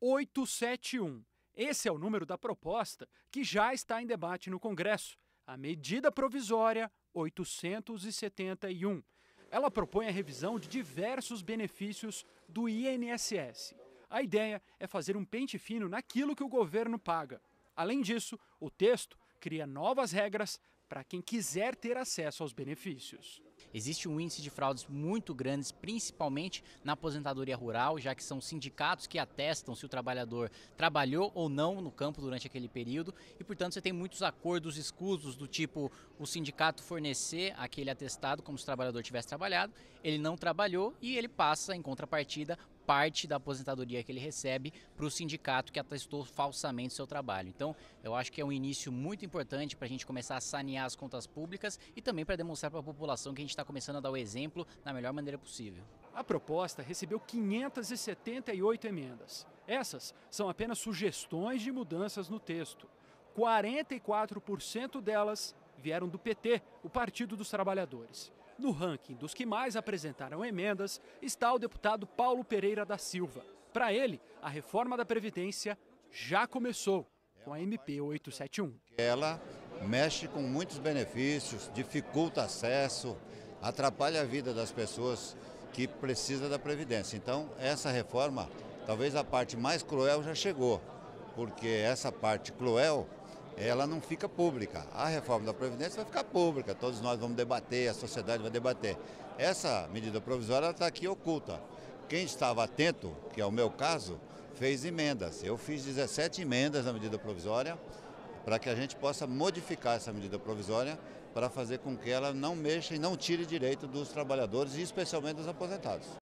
871. Esse é o número da proposta que já está em debate no Congresso, a medida provisória 871. Ela propõe a revisão de diversos benefícios do INSS. A ideia é fazer um pente fino naquilo que o governo paga. Além disso, o texto cria novas regras para quem quiser ter acesso aos benefícios. Existe um índice de fraudes muito grandes, principalmente na aposentadoria rural, já que são sindicatos que atestam se o trabalhador trabalhou ou não no campo durante aquele período e, portanto, você tem muitos acordos escusos do tipo o sindicato fornecer aquele atestado como se o trabalhador tivesse trabalhado, ele não trabalhou e ele passa, em contrapartida, parte da aposentadoria que ele recebe para o sindicato que atestou falsamente seu trabalho. Então, eu acho que é um início muito importante para a gente começar a sanear as contas públicas e também para demonstrar para a população que a gente está começando a dar o exemplo da melhor maneira possível. A proposta recebeu 578 emendas. Essas são apenas sugestões de mudanças no texto. 44% delas vieram do PT, o Partido dos Trabalhadores. No ranking dos que mais apresentaram emendas está o deputado Paulo Pereira da Silva. Para ele, a reforma da Previdência já começou com a MP 871. Ela mexe com muitos benefícios, dificulta acesso, atrapalha a vida das pessoas que precisam da Previdência. Então, essa reforma, talvez a parte mais cruel já chegou, porque essa parte cruel ela não fica pública. A reforma da Previdência vai ficar pública, todos nós vamos debater, a sociedade vai debater. Essa medida provisória está aqui oculta. Quem estava atento, que é o meu caso, fez emendas. Eu fiz 17 emendas na medida provisória para que a gente possa modificar essa medida provisória para fazer com que ela não mexa e não tire direito dos trabalhadores e especialmente dos aposentados.